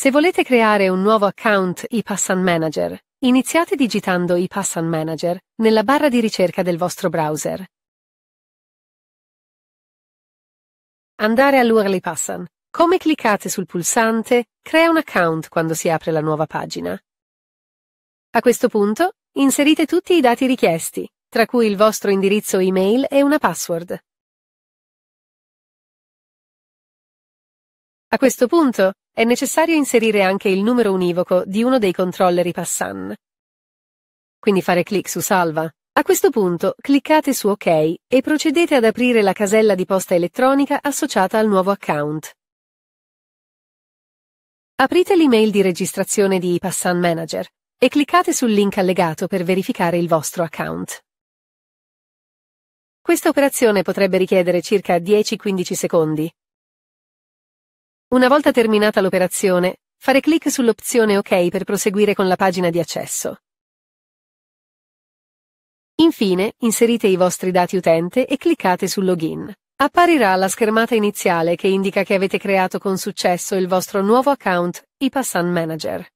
Se volete creare un nuovo account ePassan Manager, iniziate digitando ePassan Manager nella barra di ricerca del vostro browser. Andare all'URL ePassan. Come cliccate sul pulsante Crea un account quando si apre la nuova pagina. A questo punto, inserite tutti i dati richiesti, tra cui il vostro indirizzo email e una password. A questo punto, è necessario inserire anche il numero univoco di uno dei controlleri Passan. Quindi fare clic su Salva. A questo punto cliccate su OK e procedete ad aprire la casella di posta elettronica associata al nuovo account. Aprite l'email di registrazione di Passan Manager e cliccate sul link allegato per verificare il vostro account. Questa operazione potrebbe richiedere circa 10-15 secondi, una volta terminata l'operazione, fare clic sull'opzione OK per proseguire con la pagina di accesso. Infine, inserite i vostri dati utente e cliccate su Login. Apparirà la schermata iniziale che indica che avete creato con successo il vostro nuovo account, iPassan Manager.